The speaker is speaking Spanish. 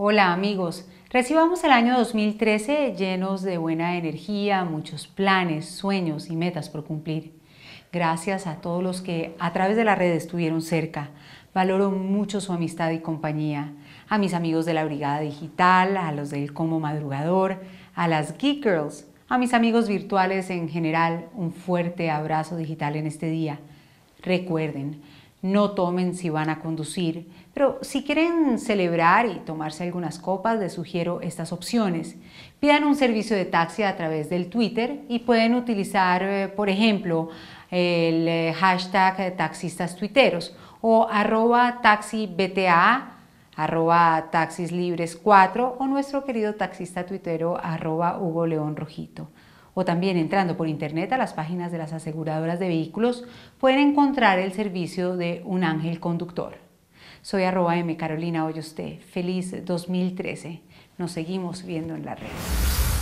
Hola amigos, recibamos el año 2013 llenos de buena energía, muchos planes, sueños y metas por cumplir. Gracias a todos los que a través de la red estuvieron cerca. Valoro mucho su amistad y compañía. A mis amigos de la Brigada Digital, a los del Como Madrugador, a las Geek Girls, a mis amigos virtuales en general, un fuerte abrazo digital en este día. Recuerden, no tomen si van a conducir, pero si quieren celebrar y tomarse algunas copas, les sugiero estas opciones. Pidan un servicio de taxi a través del Twitter y pueden utilizar, eh, por ejemplo, el eh, hashtag taxistas tuiteros o arroba taxibta, arroba 4 o nuestro querido taxista tuitero arroba Hugo León Rojito o también entrando por internet a las páginas de las aseguradoras de vehículos pueden encontrar el servicio de un ángel conductor. Soy arroba M Carolina usted Feliz 2013. Nos seguimos viendo en la red.